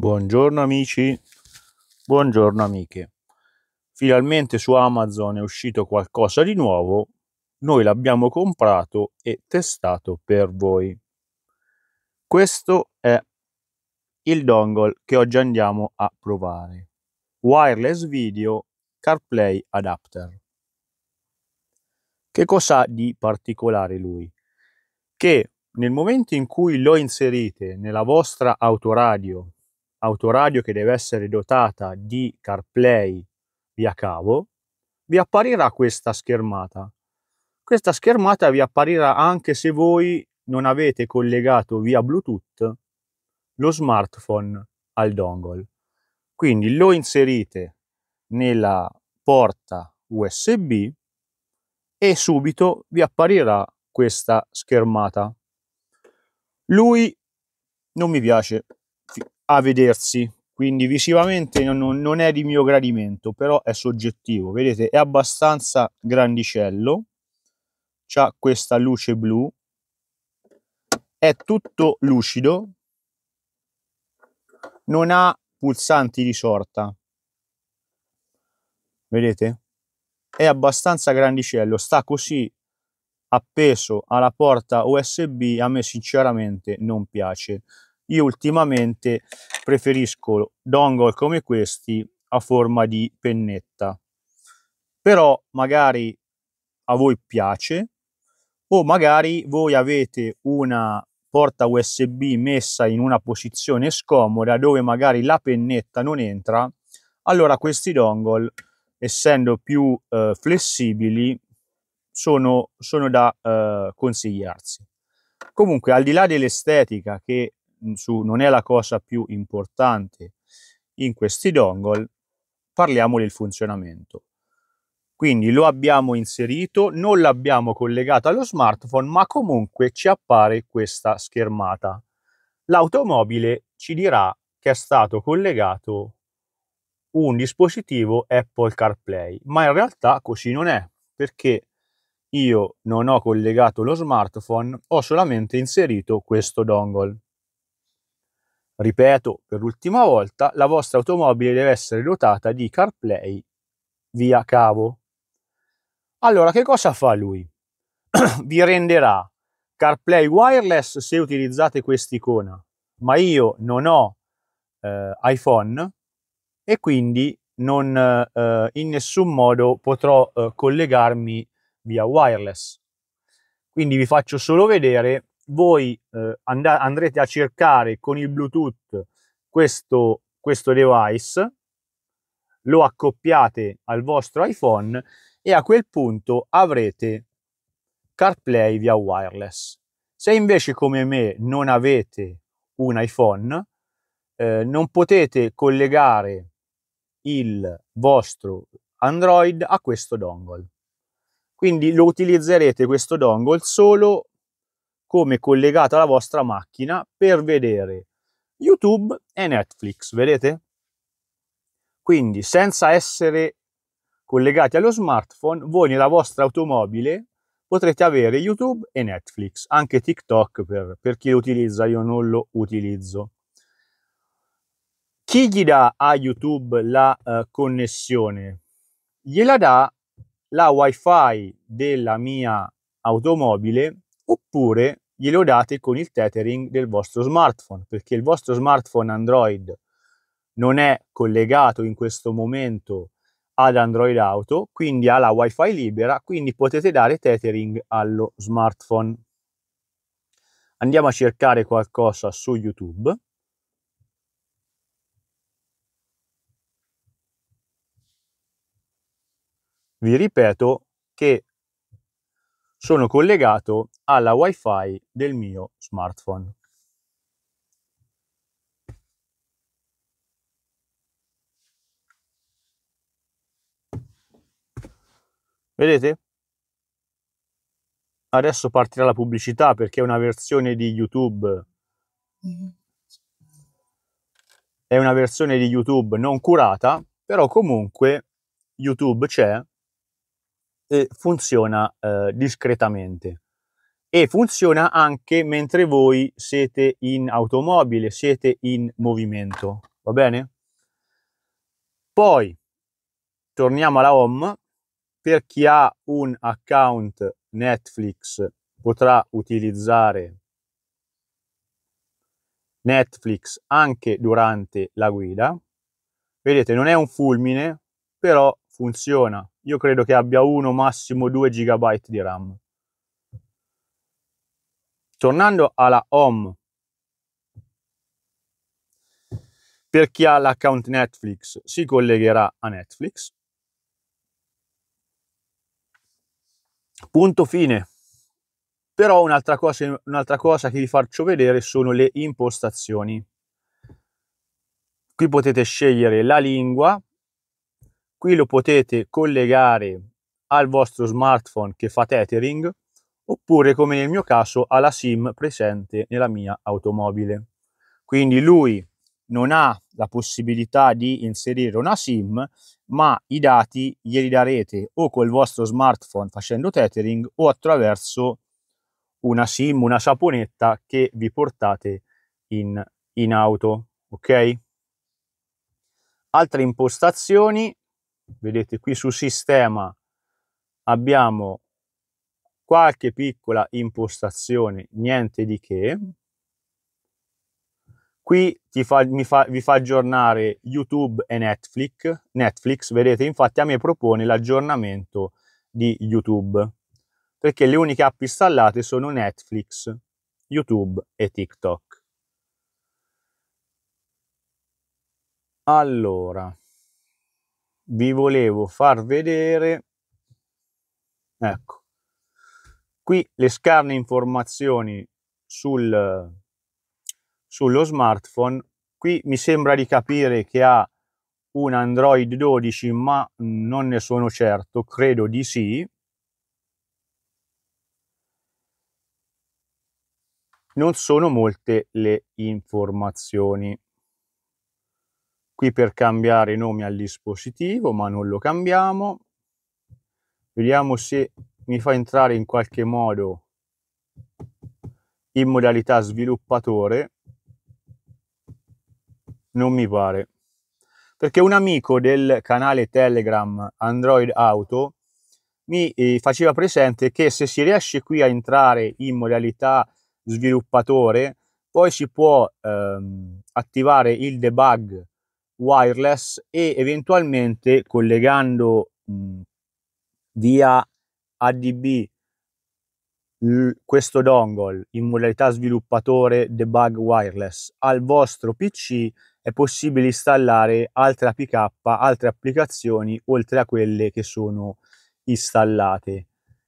Buongiorno amici, buongiorno amiche. Finalmente su Amazon è uscito qualcosa di nuovo, noi l'abbiamo comprato e testato per voi. Questo è il dongle che oggi andiamo a provare. Wireless Video CarPlay Adapter. Che cosa ha di particolare lui? Che nel momento in cui lo inserite nella vostra autoradio autoradio che deve essere dotata di CarPlay via cavo, vi apparirà questa schermata. Questa schermata vi apparirà anche se voi non avete collegato via Bluetooth lo smartphone al dongle. Quindi lo inserite nella porta USB e subito vi apparirà questa schermata. Lui non mi piace a vedersi, quindi visivamente non, non è di mio gradimento, però è soggettivo, vedete è abbastanza grandicello, ha questa luce blu, è tutto lucido, non ha pulsanti di sorta, vedete? È abbastanza grandicello, sta così appeso alla porta USB a me sinceramente non piace io ultimamente preferisco dongle come questi a forma di pennetta però magari a voi piace o magari voi avete una porta USB messa in una posizione scomoda dove magari la pennetta non entra, allora questi dongle, essendo più eh, flessibili, sono, sono da eh, consigliarsi. Comunque, al di là dell'estetica che Mm, su non è la cosa più importante in questi dongle, parliamo del funzionamento. Quindi lo abbiamo inserito, non l'abbiamo collegato allo smartphone, ma comunque ci appare questa schermata. L'automobile ci dirà che è stato collegato un dispositivo Apple CarPlay, ma in realtà così non è, perché io non ho collegato lo smartphone, ho solamente inserito questo dongle. Ripeto per l'ultima volta, la vostra automobile deve essere dotata di CarPlay via cavo. Allora, che cosa fa lui? Vi renderà CarPlay wireless se utilizzate quest'icona, ma io non ho eh, iPhone e quindi non eh, in nessun modo potrò eh, collegarmi via wireless. Quindi vi faccio solo vedere voi eh, and- andrete a cercare con il Bluetooth questo, questo device, lo accoppiate al vostro iPhone e a quel punto avrete CarPlay via wireless. Se invece come me non avete un iPhone, eh, non potete collegare il vostro Android a questo dongle. Quindi lo utilizzerete questo dongle solo come collegata alla vostra macchina per vedere YouTube e Netflix, vedete? Quindi senza essere collegati allo smartphone, voi nella vostra automobile potrete avere YouTube e Netflix, anche TikTok per, per, chi lo utilizza, io non lo utilizzo. Chi gli dà a YouTube la eh, connessione? Gliela dà la WiFi della mia automobile oppure glielo date con il tethering del vostro smartphone, perché il vostro smartphone Android non è collegato in questo momento ad Android Auto, quindi ha la WiFi libera, quindi potete dare tethering allo smartphone. Andiamo a cercare qualcosa su YouTube. Vi ripeto che sono collegato alla wifi del mio smartphone. Vedete? Adesso partirà la pubblicità perché è una versione di YouTube. È una versione di YouTube non curata, però comunque YouTube c'è eh, funziona eh, discretamente e funziona anche mentre voi siete in automobile, siete in movimento, va bene? Poi torniamo alla home, per chi ha un account Netflix potrà utilizzare Netflix anche durante la guida. Vedete, non è un fulmine, però funziona io credo che abbia 1 massimo 2 GB di RAM. Tornando alla home, per chi ha l'account Netflix si collegherà a Netflix. Punto fine. Però un'altra cosa, un'altra cosa che vi faccio vedere sono le impostazioni. Qui potete scegliere la lingua Qui lo potete collegare al vostro smartphone che fa tethering oppure come nel mio caso alla SIM presente nella mia automobile. Quindi lui non ha la possibilità di inserire una SIM, ma i dati glieli darete o col vostro smartphone facendo tethering o attraverso una SIM, una saponetta che vi portate in, in auto. Ok? Altre impostazioni vedete qui su sistema abbiamo qualche piccola impostazione, niente di che. Qui fa, fa, vi fa aggiornare YouTube e Netflix. Netflix, vedete, infatti a me propone l'aggiornamento di YouTube, perché le uniche app installate sono Netflix, YouTube e TikTok. Allora, vi volevo far vedere ecco qui le scarne informazioni sul, sullo smartphone qui mi sembra di capire che ha un Android 12 ma non ne sono certo credo di sì non sono molte le informazioni qui per cambiare nome al dispositivo, ma non lo cambiamo. Vediamo se mi fa entrare in qualche modo in modalità sviluppatore. Non mi pare. Perché un amico del canale Telegram Android Auto mi eh, faceva presente che se si riesce qui a entrare in modalità sviluppatore, poi si può ehm, attivare il debug wireless e eventualmente collegando mh, mhmm, via ADB l- questo dongle in modalità sviluppatore debug wireless al vostro PC è possibile installare altre APK, altre applicazioni oltre a quelle che sono installate.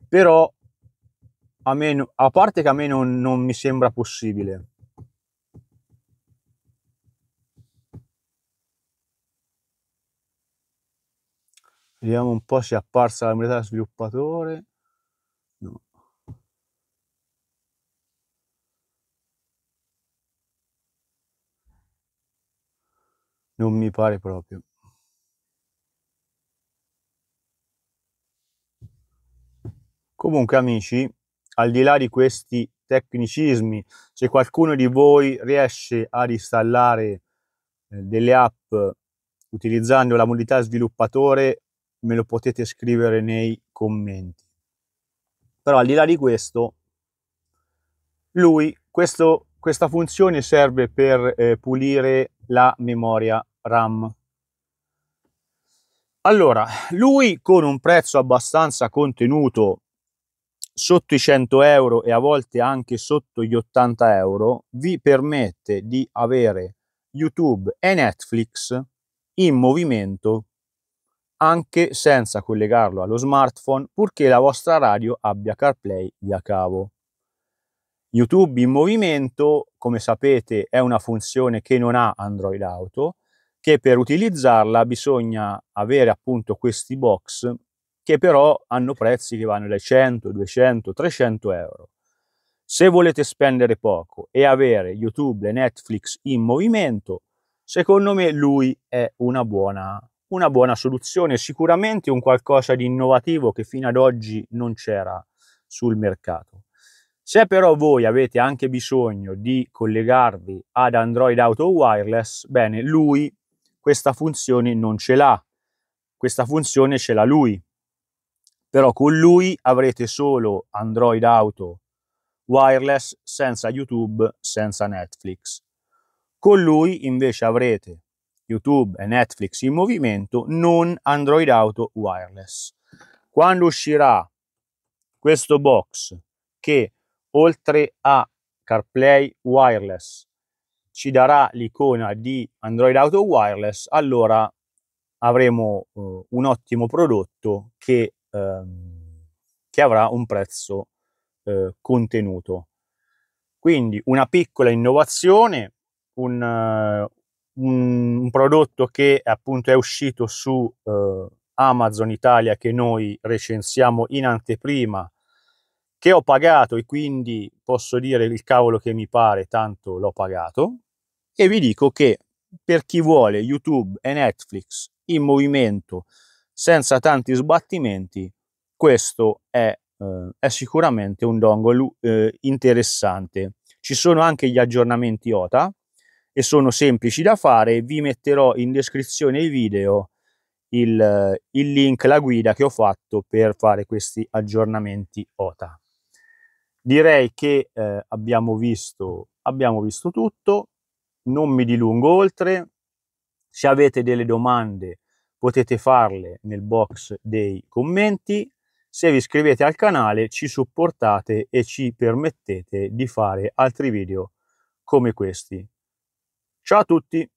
Però a, me, a parte che a me non, non mi sembra possibile Vediamo un po' se è apparsa la modalità sviluppatore. No. Non mi pare proprio. Comunque amici, al di là di questi tecnicismi, se qualcuno di voi riesce ad installare eh, delle app utilizzando la modalità sviluppatore, me lo potete scrivere nei commenti. Però al di là di questo, lui, questo, questa funzione serve per eh, pulire la memoria RAM. Allora, lui con un prezzo abbastanza contenuto, sotto i 100 euro e a volte anche sotto gli 80 euro, vi permette di avere YouTube e Netflix in movimento anche senza collegarlo allo smartphone purché la vostra radio abbia CarPlay via cavo. YouTube in movimento, come sapete, è una funzione che non ha Android Auto, che per utilizzarla bisogna avere appunto questi box che però hanno prezzi che vanno dai 100, 200, 300 euro. Se volete spendere poco e avere YouTube e Netflix in movimento, secondo me lui è una buona una buona soluzione, sicuramente un qualcosa di innovativo che fino ad oggi non c'era sul mercato. Se però voi avete anche bisogno di collegarvi ad Android Auto Wireless, bene, lui questa funzione non ce l'ha, questa funzione ce l'ha lui, però con lui avrete solo Android Auto Wireless senza YouTube, senza Netflix. Con lui invece avrete YouTube e Netflix in movimento, non Android Auto wireless. Quando uscirà questo box che oltre a CarPlay wireless ci darà l'icona di Android Auto wireless, allora avremo eh, un ottimo prodotto che, ehm, che avrà un prezzo eh, contenuto. Quindi una piccola innovazione, un, un, un prodotto che appunto è uscito su eh, Amazon Italia che noi recensiamo in anteprima, che ho pagato e quindi posso dire il cavolo che mi pare, tanto l'ho pagato. E vi dico che per chi vuole YouTube e Netflix in movimento senza tanti sbattimenti, questo è, eh, è sicuramente un dongle eh, interessante. Ci sono anche gli aggiornamenti OTA, e sono semplici da fare. Vi metterò in descrizione ai video il, il link, la guida che ho fatto per fare questi aggiornamenti OTA. Direi che eh, abbiamo, visto, abbiamo visto tutto, non mi dilungo oltre. Se avete delle domande potete farle nel box dei commenti. Se vi iscrivete al canale ci supportate e ci permettete di fare altri video come questi. Ciao a tutti!